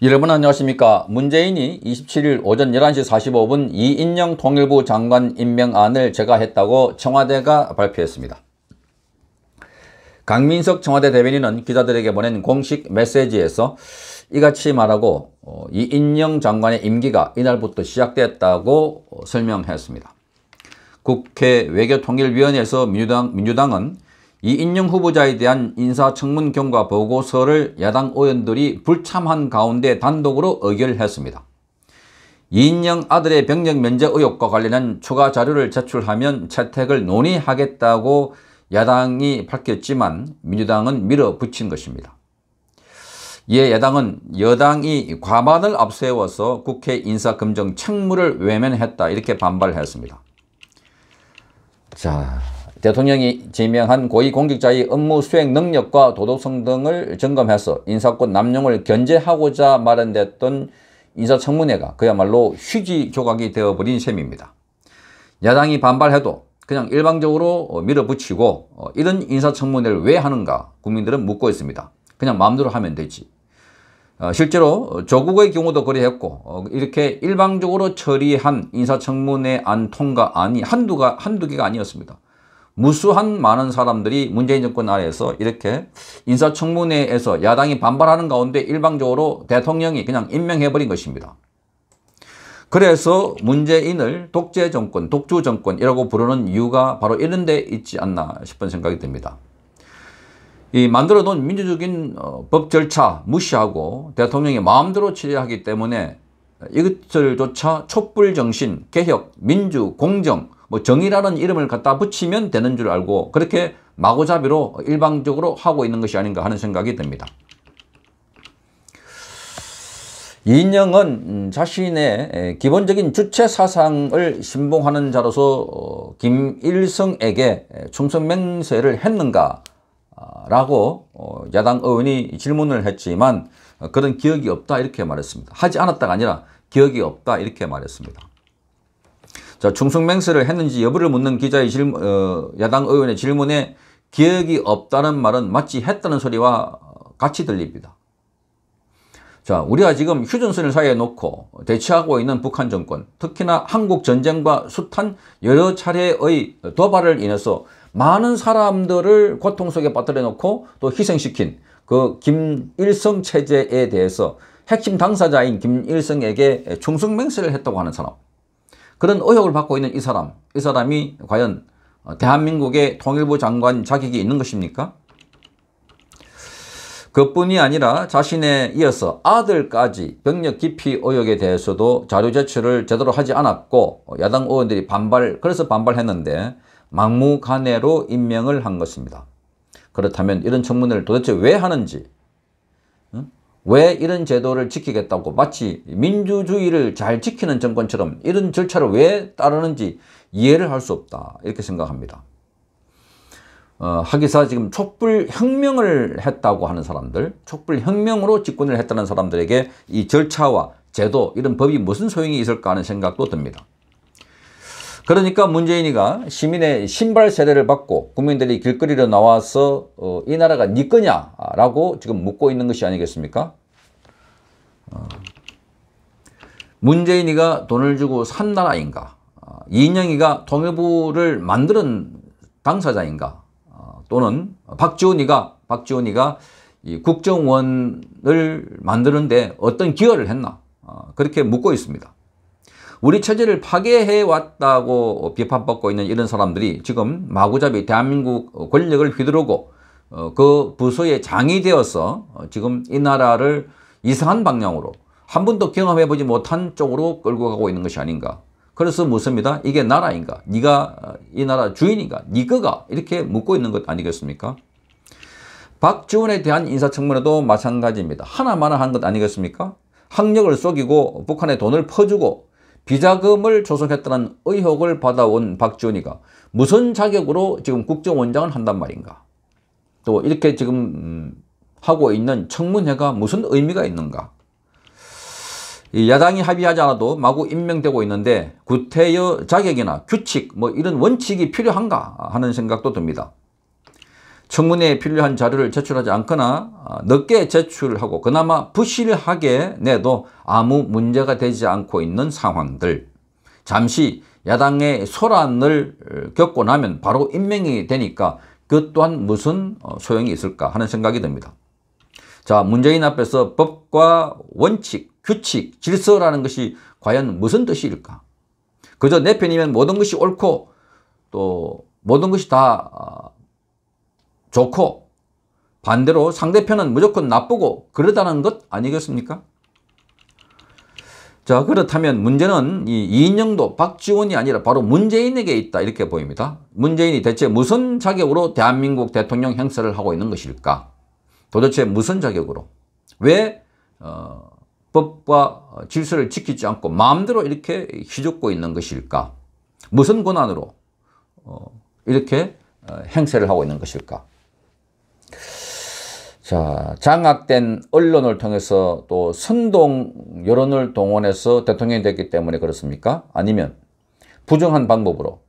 여러분 안녕하십니까 문재인이 27일 오전 11시 45분 이인영 통일부 장관 임명안을 제거 했다고 청와대가 발표했습니다. 강민석 청와대 대변인은 기자들에게 보낸 공식 메시지에서 이같이 말하고 어, 이인영 장관의 임기가 이날부터 시작됐다고 설명했습니다. 국회 외교통일위원회에서 민주당, 민주당은 이 인용 후보자에 대한 인사청문 경과 보고서를 야당 의원들이 불참한 가운데 단독으로 의결했습니다. 이인영 아들의 병력 면제 의혹과 관련한 추가 자료를 제출하면 채택을 논의하겠다고 야당이 밝혔지만 민주당은 밀어붙인 것입니다. 이에 야당은 여당이 과반을 앞세워서 국회 인사검정 책무를 외면했다 이렇게 반발했습니다. 자, 대통령이 지명한 고위공직자의 업무 수행 능력과 도덕성 등을 점검해서 인사권 남용을 견제하고자 마련됐던 인사청문회가 그야말로 휴지 조각이 되어버린 셈입니다. 야당이 반발해도 그냥 일방적으로 밀어붙이고 어, 이런 인사청문회를 왜 하는가 국민들은 묻고 있습니다. 그냥 마음대로 하면 되지. 어, 실제로 조국의 경우도 그리했고 어, 이렇게 일방적으로 처리한 인사청문회 안통과 아니 한두가, 한두 개가 아니었습니다. 무수한 많은 사람들이 문재인 정권 아래에서 이렇게 인사청문회에서 야당이 반발하는 가운데 일방적으로 대통령이 그냥 임명해버린 것입니다. 그래서 문재인을 독재 정권, 독주 정권이라고 부르는 이유가 바로 이런 데 있지 않나 싶은 생각이 듭니다. 이 만들어 놓은 민주적인 어, 법 절차 무시하고 대통령이 마음대로 치리하기 때문에 이것들조차 촛불 정신, 개혁, 민주, 공정 뭐 정의라는 이름을 갖다 붙이면 되는 줄 알고 그렇게 마구잡이로 일방적으로 하고 있는 것이 아닌가 하는 생각이 듭니다. 이인영은 음, 자신의 기본적인 주체 사상을 신봉하는 자로서 어, 김일성에게 충성 맹세를 했는가 아, 라고 어, 야당 의원이 질문을 했지만 어, 그런 기억이 없다 이렇게 말했습니다. 하지 않았다가 아니라 기억이 없다 이렇게 말했습니다. 자, 충성맹세를 했는지 여부를 묻는 기자의 질 어, 야당 의원의 질문에 기억이 없다는 말은 마치 했다는 소리와 같이 들립니다. 자, 우리가 지금 휴전선을 사이에 놓고 대치하고 있는 북한 정권, 특히나 한국 전쟁과 숱한 여러 차례의 도발을 인해서 많은 사람들을 고통 속에 빠뜨려 놓고 또 희생시킨 그 김일성 체제에 대해서 핵심 당사자인 김일성에게 충성맹세를 했다고 하는 사람 그런 의혹을 받고 있는 이 사람, 이 사람이 과연 어, 대한민국의 통일부 장관 자격이 있는 것입니까? 그뿐이 아니라 자신에 이어서 아들까지 병력 기피 의혹에 대해서도 자료 제출을 제대로 하지 않았고 어, 야당 의원들이 반발, 그래서 반발했는데 막무가내로 임명을 한 것입니다. 그렇다면 이런 청문회를 도대체 왜 하는지 왜 이런 제도를 지키겠다고 마치 민주주의를 잘 지키는 정권처럼 이런 절차를 왜 따르는지 이해를 할 수 없다 이렇게 생각합니다. 어, 하기사 지금 촛불혁명을 했다고 하는 사람들 촛불혁명으로 집권을 했다는 사람들에게 이 절차와 제도 이런 법이 무슨 소용이 있을까 하는 생각도 듭니다. 그러니까 문재인이가 시민의 신발 세례를 받고 국민들이 길거리로 나와서 어, 이 나라가 네 거냐라고 지금 묻고 있는 것이 아니겠습니까? 어. 문재인이가 돈을 주고 산 나라인가? 어, 이인영이가 통일부를 만드는 당사자인가? 어, 또는 박지원이가 박지원이가 이 국정원을 만드는데 어떤 기여를 했나? 그렇게 묻고 있습니다. 우리 체제를 파괴해 왔다고 비판받고 있는 이런 사람들이 지금 마구잡이 대한민국 권력을 휘두르고 어, 그 부서의 장이 되어서 어, 지금 이 나라를 이상한 방향으로 한 번도 경험해보지 못한 쪽으로 끌고 가고 있는 것이 아닌가. 그래서 묻습니다. 이게 나라인가? 네가 이 나라 주인인가? 네 거가? 이렇게 묻고 있는 것 아니겠습니까? 박지원에 대한 인사청문회도 마찬가지입니다. 하나만 한 것 아니겠습니까? 학력을 속이고 북한에 돈을 퍼주고 비자금을 조성했다는 의혹을 받아온 박지원이가 무슨 자격으로 지금 국정원장을 한단 말인가. 또 이렇게 지금 음, 하고 있는 청문회가 무슨 의미가 있는가. 야당이 합의하지 않아도 마구 임명되고 있는데 구태여 자격이나 규칙 뭐 이런 원칙이 필요한가 하는 생각도 듭니다. 청문회에 필요한 자료를 제출하지 않거나 어, 늦게 제출하고 그나마 부실하게 내도 아무 문제가 되지 않고 있는 상황들 잠시 야당의 소란을 어, 겪고 나면 바로 임명이 되니까 그 또한 무슨 어, 소용이 있을까 하는 생각이 듭니다. 자 문재인 앞에서 법과 원칙, 규칙, 질서라는 것이 과연 무슨 뜻일까? 그저 내 편이면 모든 것이 옳고 또 모든 것이 다 좋고 반대로 상대편은 무조건 나쁘고 그러다는 것 아니겠습니까? 자 그렇다면 문제는 이 이인영도 박지원이 아니라 바로 문재인에게 있다 이렇게 보입니다. 문재인이 대체 무슨 자격으로 대한민국 대통령 행사를 하고 있는 것일까? 도대체 무슨 자격으로? 왜 어, 법과 질서를 지키지 않고 마음대로 이렇게 휘젓고 있는 것일까? 무슨 권한으로 어, 이렇게 어, 행세를 하고 있는 것일까? 자, 장악된 언론을 통해서 또 선동 여론을 동원해서 대통령이 됐기 때문에 그렇습니까? 아니면 부정한 방법으로,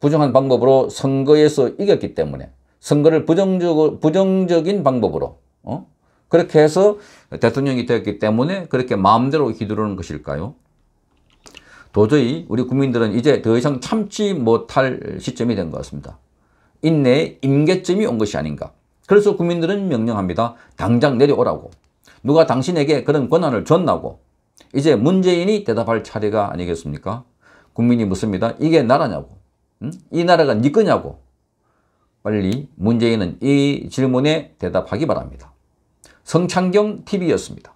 부정한 방법으로 선거에서 이겼기 때문에 선거를 부정적, 부정적인 방법으로, 어? 그렇게 해서 대통령이 되었기 때문에 그렇게 마음대로 휘두르는 것일까요? 도저히 우리 국민들은 이제 더 이상 참지 못할 시점이 된 것 같습니다. 인내의 임계점이 온 것이 아닌가. 그래서 국민들은 명령합니다. 당장 내려오라고. 누가 당신에게 그런 권한을 줬나고. 이제 문재인이 대답할 차례가 아니겠습니까? 국민이 묻습니다. 이게 나라냐고. 응? 이 나라가 네 거냐고. 빨리 문재인은 이 질문에 대답하기 바랍니다. 성창경 TV였습니다.